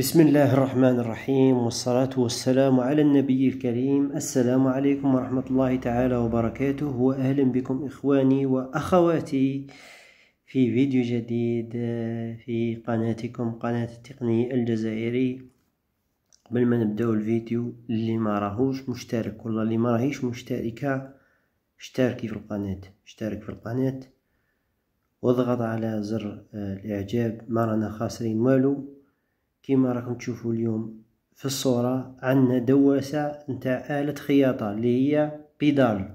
بسم الله الرحمن الرحيم والصلاة والسلام على النبي الكريم السلام عليكم ورحمة الله تعالى وبركاته وأهلا بكم إخواني وأخواتي في فيديو جديد في قناتكم قناة التقني الجزائري قبل ما نبداو الفيديو اللي ما راهوش مشترك والله اللي ما راهيش مشتركة اشتركي في القناة اشترك في القناة واضغط على زر الاعجاب ما رانا خاسرين والو كما راكم تشوفوا اليوم في الصورة عندنا دواسة نتاع آلة خياطة اللي هي بيدال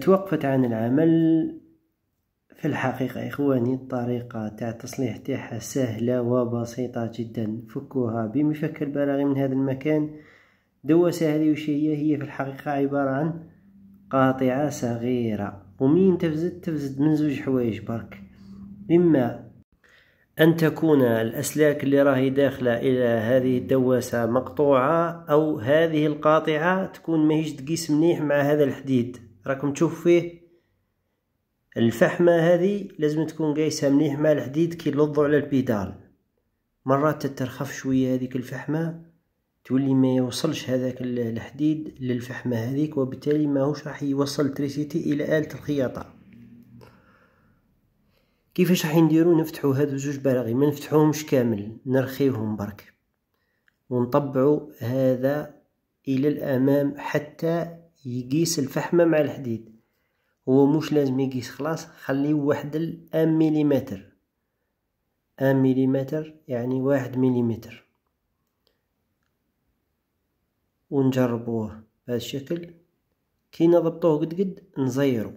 توقفت عن العمل في الحقيقة إخواني الطريقة تاع التصليح تاعها سهلة وبسيطة جدا فكوها بمفك البلاغي من هذا المكان دواسة هذه وش هي هي في الحقيقة عبارة عن قاطعة صغيرة ومين تفزد تفزد من زوج حوايج برك إما أن تكون الأسلاك اللي راهي داخلة إلى هذه الدواسة مقطوعة أو هذه القاطعة تكون ماهيش تقيس مليح مع هذا الحديد راكم تشوف فيه الفحمة هذه لازم تكون قايسة مليح مع الحديد كي لضو على البيدال مرات تترخف شوية هذيك الفحمة تولي ما يوصلش هذاك الحديد للفحمة هذيك وبالتالي ماهوش راح يوصل تريسيتي إلى آلة الخياطة كيفاش راح نديرو نفتحو هادو جوج براغي ما نفتحوهمش كامل نرخيوهم برك ونطبعو هذا الى الامام حتى يقيس الفحمه مع الحديد هو مش لازم يقيس خلاص خليه واحد الام مليمتر ان مليمتر يعني واحد مليمتر ونجربوه بهذا الشكل كي نضبطوه قد قد نزيرو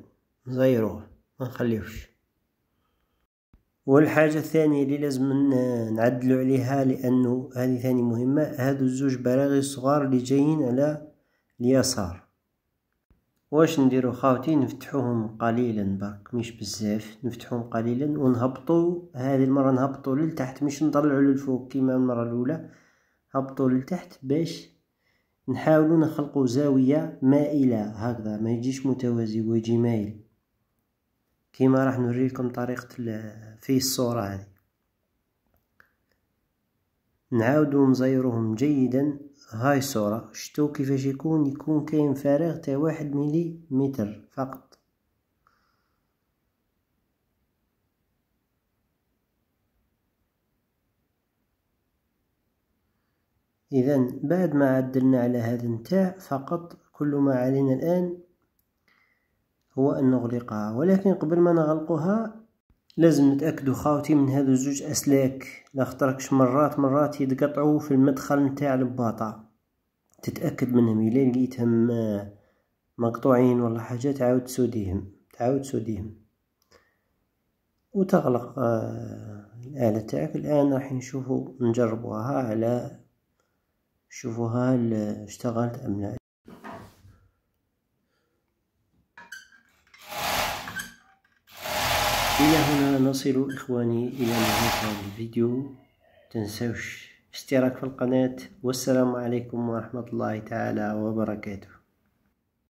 نزيروه ما نخليهوش والحاجة الثانية اللي لازم نعدلو عليها لأنه هذه ثاني مهمة هادو الزوج براغي الصغار اللي جايين على اليسار واش نديرو خاوتي نفتحوهم قليلا برك مش بزاف نفتحوهم قليلا ونهبطو هذه المرة نهبطو للتحت مش نطلعو للفوق كيما المرة الأولى هبطو للتحت باش نحاولو نخلقو زاوية مائلة هكذا ما يجيش متوازي ويجي مائل كيما راح نوريكم طريقة في الصورة هذه نعاودو نزيروهم جيدا هاي الصورة شتو كيفاش يكون يكون كاين فراغ تاع واحد ملي متر فقط اذا بعد ما عدلنا على هذا النتاع فقط كل ما علينا الان هو أن نغلقها ولكن قبل ما نغلقها لازم نتأكدوا خاوتي من هذو زوج أسلاك لاخطركش مرات مرات يتقطعوا في المدخل نتاع الباطا تتأكد منهم إلا لقيتهم آه، مقطوعين ولا حاجة تعاود تسوديهم تعاود تسوديهم وتغلق آه، الآلة تاعك الآن راح نشوفو نجربوها على شوفوها اشتغلت أم لا إلى هنا نصل إخواني إلى نهاية هذا الفيديو تنسوش اشتراك في القناة والسلام عليكم ورحمة الله تعالى وبركاته